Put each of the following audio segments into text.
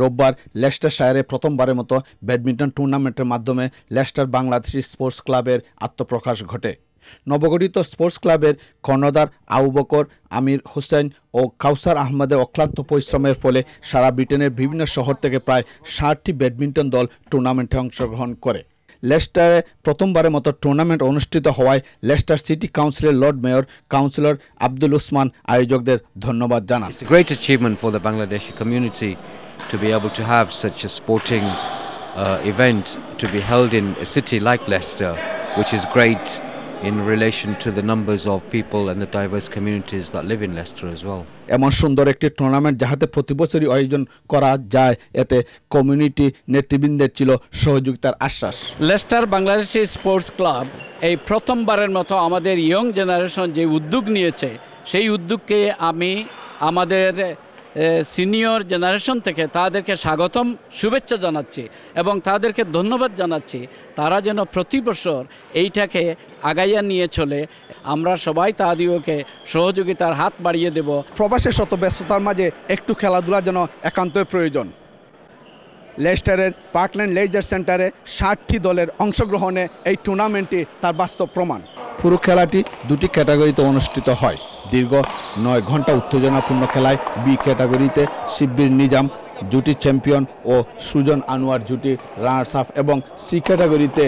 রোববার লেস্টার শায়ারে প্রথমবারের মতো ব্যাডমিন্টন টুর্নামেন্টের মাধ্যমে লেস্টার বাংলাদেশি স্পোর্টস ক্লাবের আত্মপ্রকাশ ঘটে নবগঠিত স্পোর্টস ক্লাবের কর্ণদার আউবকর আমির হোসেন ও কাউসার আহমদের অক্লান্ত পরিশ্রমের ফলে সারা ব্রিটেনের বিভিন্ন শহর থেকে প্রায় ষাটটি ব্যাডমিন্টন দল টুর্নামেন্টে অংশগ্রহণ করে লেস্টারে প্রথমবারের মতো টুর্নামেন্ট অনুষ্ঠিত হওয়ায় লেস্টার সিটি কাউন্সিলের lord mayor councillor Abdul Usman আয়োজকদের ধন্যবাদ জানান great achievement for the Bangladeshi community to be able to have such a sporting event to be held in a city like Leicester which is great in relation to the numbers of people and the diverse communities that live in Leicester as well. এমন সুন্দর একটি tournament যাহাতে প্রতি বছরই আয়োজন করা যায় এতে কমিউনিটি নেতৃবৃন্দের ছিল সহযোগিতার আশ্বাস লেস্টার বাংলাদেশি স্পোর্টস ক্লাব এই প্রথমবারের মতো আমাদের ইয়ং জেনারেশন যে উদ্যোগ নিয়েছে সেই উদ্যোগকে আমি আমাদের সিনিয়র জেনারেশন থেকে তাদেরকে স্বাগতম শুভেচ্ছা জানাচ্ছি এবং তাদেরকে ধন্যবাদ জানাচ্ছি তারা যেন প্রতি বছর এইটাকে আগাইয়া নিয়ে চলে আমরা সবাই তাদিওকে সহযোগিতার হাত বাড়িয়ে দেব প্রবাসের শত ব্যস্ততার মাঝে একটু খেলাধুলা যেন একান্তই প্রয়োজন লেস্টারের পার্কল্যান্ড লেজার সেন্টারে ষাটটি দলের অংশগ্রহণে এই টুর্নামেন্টটি তার বাস্তব প্রমাণ পুরো খেলাটি দুটি ক্যাটাগরিতে অনুষ্ঠিত হয় দীর্ঘ নয় ঘন্টা উত্তেজনাপূর্ণ খেলায় বি ক্যাটাগরিতে শিব্বির নিজাম জুটি চ্যাম্পিয়ন ও সুজন আনোয়ার জুটি রানার্স আপ এবং সি ক্যাটাগরিতে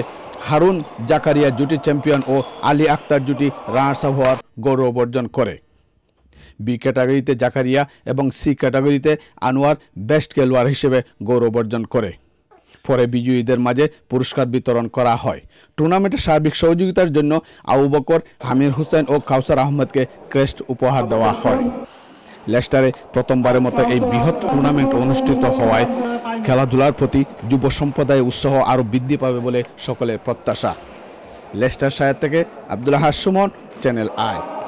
হারুন জাকারিয়া জুটি চ্যাম্পিয়ন ও আলী আক্তার জুটি রানার্স আপ হওয়ার গৌরব অর্জন করে বি ক্যাটাগরিতে জাকারিয়া এবং সি ক্যাটাগরিতে আনোয়ার বেস্ট খেলোয়াড় হিসেবে গৌরব অর্জন করে পরে বিজয়ীদের মাঝে পুরস্কার বিতরণ করা হয় টুর্নামেন্টের সার্বিক সহযোগিতার জন্য আবু বকর হামির হুসেন ও কাউসার আহমদকে ক্রেস্ট উপহার দেওয়া হয় লেস্টারে প্রথমবারের মতো এই বৃহৎ টুর্নামেন্ট অনুষ্ঠিত হওয়ায় খেলাধুলার প্রতি যুব সম্প্রদায়ের উৎসাহ আরও বৃদ্ধি পাবে বলে সকলের প্রত্যাশা লেস্টার সাহেব থেকে আবদুল্লাহ সুমন চ্যানেল আয়